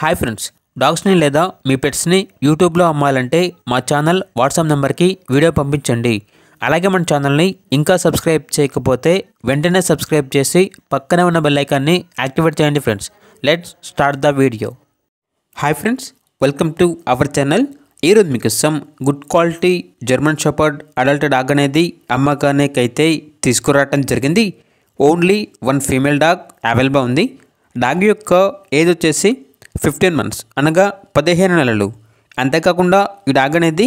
hi friends డాగ్స్ని లేదా మీ పెట్స్ని యూట్యూబ్లో అమ్మాలంటే మా ఛానల్ వాట్సాప్ నెంబర్కి వీడియో పంపించండి అలాగే మన ఛానల్ని ఇంకా సబ్స్క్రైబ్ చేయకపోతే వెంటనే సబ్స్క్రైబ్ చేసి పక్కనే ఉన్న బెల్లైకాన్ని యాక్టివేట్ చేయండి friends let's start the video hi friends welcome to our channel ఈరోజు మీకోసం good quality German shepherd adult dog అనేది అమ్మకానికైతే తీసుకురావటం జరిగింది only one female dog available ఉంది డాగ్ యొక్క ఏజ్ వచ్చేసి ఫిఫ్టీన్ మంత్స్ అనగా పదిహేను నెలలు అంతేకాకుండా ఈ డాగ్ అనేది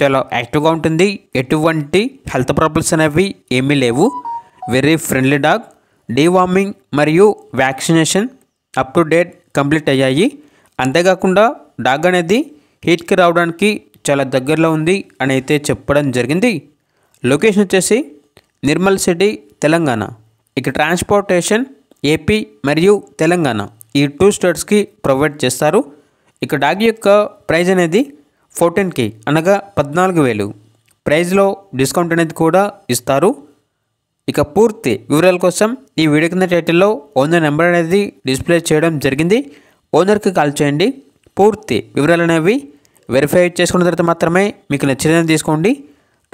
చాలా యాక్టివ్గా ఉంటుంది ఎటువంటి హెల్త్ ప్రాబ్లమ్స్ అనేవి ఏమీ లేవు వెరీ ఫ్రెండ్లీ డాగ్ డీవార్మింగ్ మరియు vaccination up to date complete అయ్యాయి అంతేకాకుండా డాగ్ అనేది హీట్కి రావడానికి చాలా దగ్గరలో ఉంది అని అయితే చెప్పడం జరిగింది లొకేషన్ వచ్చేసి నిర్మల్ సిటీ తెలంగాణ ఇక ట్రాన్స్పోర్టేషన్ ఏపీ మరియు తెలంగాణ ఈ టూ స్టేట్స్కి ప్రొవైడ్ చేస్తారు ఇక డాగ్ యొక్క ప్రైజ్ అనేది ఫోర్టీన్ కే అనగా పద్నాలుగు వేలు ప్రైజ్లో డిస్కౌంట్ అనేది కూడా ఇస్తారు ఇక పూర్తి వివరాల కోసం ఈ వీడియో కింద టైటిల్లో ఓనర్ నెంబర్ అనేది డిస్ప్లే చేయడం జరిగింది ఓనర్కి కాల్ చేయండి పూర్తి వివరాలు అనేవి వెరిఫై చేసుకున్న తర్వాత మాత్రమే మీకు నచ్చిన తీసుకోండి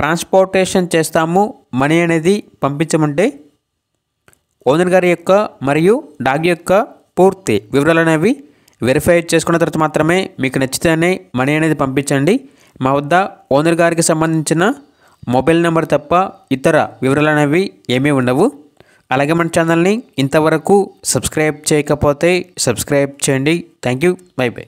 ట్రాన్స్పోర్టేషన్ చేస్తాము మనీ అనేది పంపించమంటే ఓనర్ గారి యొక్క మరియు డాగ్ యొక్క పూర్తి వివరాలు అనేవి వెరిఫై చేసుకున్న తర్వాత మాత్రమే మీకు నచ్చితేనే మనీ అనేది పంపించండి మా వద్ద ఓనర్ గారికి సంబంధించిన మొబైల్ నెంబర్ తప్ప ఇతర వివరాలు అనేవి ఏమీ ఉండవు అలాగే మన ఛానల్ని ఇంతవరకు సబ్స్క్రైబ్ చేయకపోతే సబ్స్క్రైబ్ చేయండి థ్యాంక్ యూ బై బై